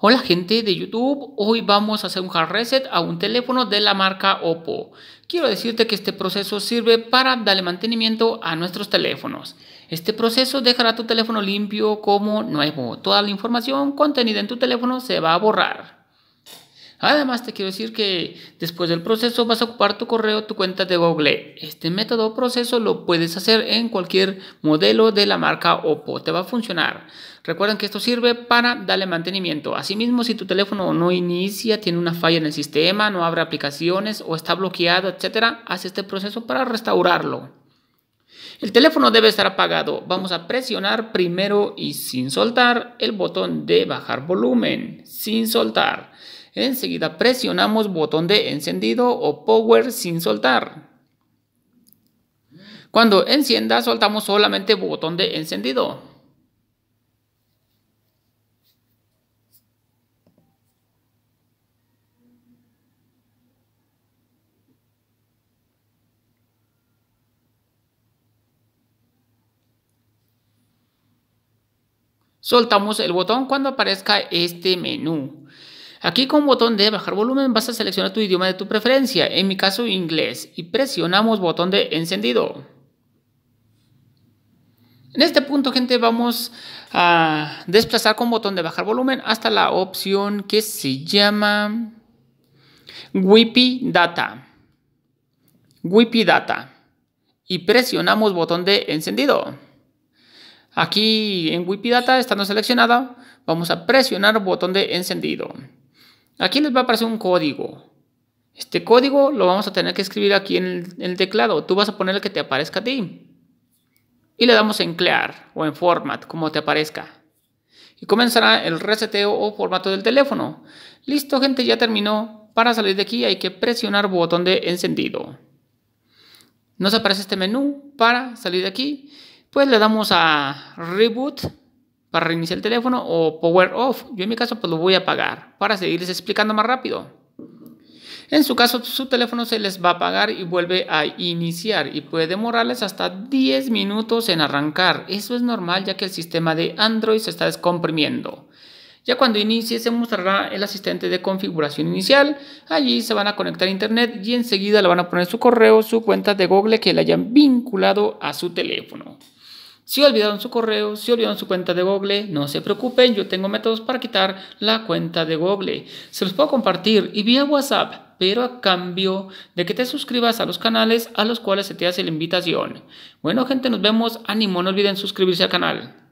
Hola gente de YouTube, hoy vamos a hacer un hard reset a un teléfono de la marca Oppo. Quiero decirte que este proceso sirve para darle mantenimiento a nuestros teléfonos. Este proceso dejará tu teléfono limpio como nuevo. Toda la información contenida en tu teléfono se va a borrar. Además, te quiero decir que después del proceso vas a ocupar tu correo, tu cuenta de Google. Este método o proceso lo puedes hacer en cualquier modelo de la marca Oppo. Te va a funcionar. Recuerden que esto sirve para darle mantenimiento. Asimismo, si tu teléfono no inicia, tiene una falla en el sistema, no abre aplicaciones o está bloqueado, etc., haz este proceso para restaurarlo. El teléfono debe estar apagado. Vamos a presionar primero y sin soltar el botón de bajar volumen. Sin soltar. Enseguida presionamos botón de encendido o power sin soltar. Cuando encienda, soltamos solamente botón de encendido. Soltamos el botón cuando aparezca este menú. Aquí con botón de bajar volumen vas a seleccionar tu idioma de tu preferencia, en mi caso inglés, y presionamos botón de encendido. En este punto, gente, vamos a desplazar con botón de bajar volumen hasta la opción que se llama Wipi Data. Wipi Data. Y presionamos botón de encendido. Aquí en Wipi Data, estando seleccionada, vamos a presionar botón de encendido. Aquí les va a aparecer un código. Este código lo vamos a tener que escribir aquí en el, teclado. Tú vas a poner el que te aparezca a ti. Y le damos en Clear o en Format, como te aparezca. Y comenzará el reseteo o formato del teléfono. Listo gente, ya terminó. Para salir de aquí hay que presionar botón de encendido. Nos aparece este menú para salir de aquí. Pues le damos a Reboot para reiniciar el teléfono o power off. Yo en mi caso pues lo voy a apagar para seguirles explicando más rápido. En su caso su teléfono se les va a apagar y vuelve a iniciar y puede demorarles hasta 10 minutos en arrancar. Eso es normal ya que el sistema de Android se está descomprimiendo. Ya cuando inicie se mostrará el asistente de configuración inicial. Allí se van a conectar a internet y enseguida le van a poner su correo, su cuenta de Google que le hayan vinculado a su teléfono. Si olvidaron su correo, si olvidaron su cuenta de Google, no se preocupen, yo tengo métodos para quitar la cuenta de Google. Se los puedo compartir y vía WhatsApp, pero a cambio de que te suscribas a los canales a los cuales se te hace la invitación. Bueno gente, nos vemos, ánimo, no olviden suscribirse al canal.